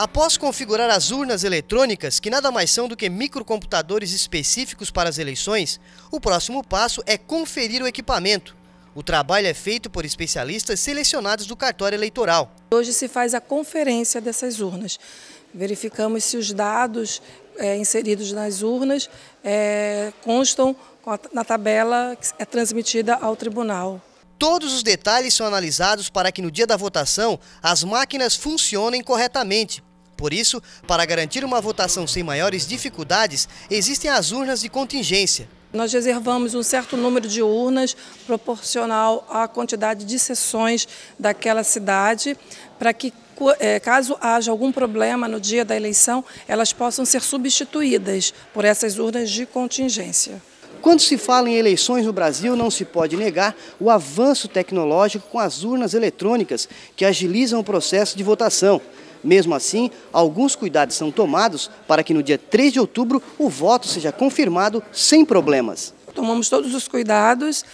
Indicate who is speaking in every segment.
Speaker 1: Após configurar as urnas eletrônicas, que nada mais são do que microcomputadores específicos para as eleições, o próximo passo é conferir o equipamento. O trabalho é feito
Speaker 2: por especialistas selecionados do cartório eleitoral. Hoje se faz a conferência dessas urnas. Verificamos se os dados é, inseridos nas urnas é, constam na tabela que é transmitida ao tribunal.
Speaker 1: Todos os detalhes são analisados para que no dia da votação as máquinas funcionem corretamente por isso, para garantir uma votação sem maiores dificuldades, existem as urnas
Speaker 2: de contingência. Nós reservamos um certo número de urnas proporcional à quantidade de sessões daquela cidade, para que, eh, caso haja algum problema no dia da eleição, elas possam ser substituídas por essas urnas de contingência.
Speaker 1: Quando se fala em eleições no Brasil, não se pode negar o avanço tecnológico com as urnas eletrônicas, que agilizam o processo de votação. Mesmo assim, alguns cuidados são tomados para que no dia 3 de outubro o voto seja confirmado sem problemas.
Speaker 2: Tomamos todos os cuidados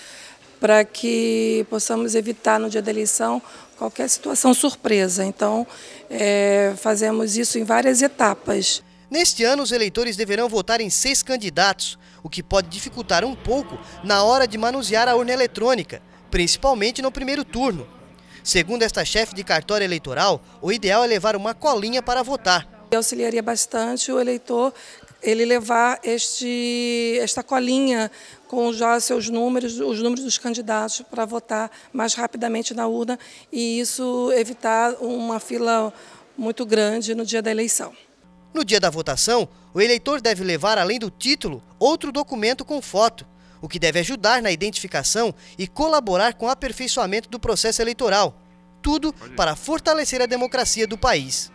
Speaker 2: para que possamos evitar no dia da eleição qualquer situação surpresa. Então, é, fazemos isso em várias etapas.
Speaker 1: Neste ano, os eleitores deverão votar em seis candidatos, o que pode dificultar um pouco na hora de manusear a urna eletrônica, principalmente no primeiro turno. Segundo esta chefe de cartório eleitoral, o ideal é levar uma
Speaker 2: colinha para votar. Eu auxiliaria bastante o eleitor ele levar este, esta colinha com já seus números, os números dos candidatos para votar mais rapidamente na urna e isso evitar uma fila muito grande no dia da eleição.
Speaker 1: No dia da votação, o eleitor deve levar, além do título, outro documento com foto o que deve ajudar na identificação e colaborar com o aperfeiçoamento do processo eleitoral. Tudo para fortalecer a democracia do país.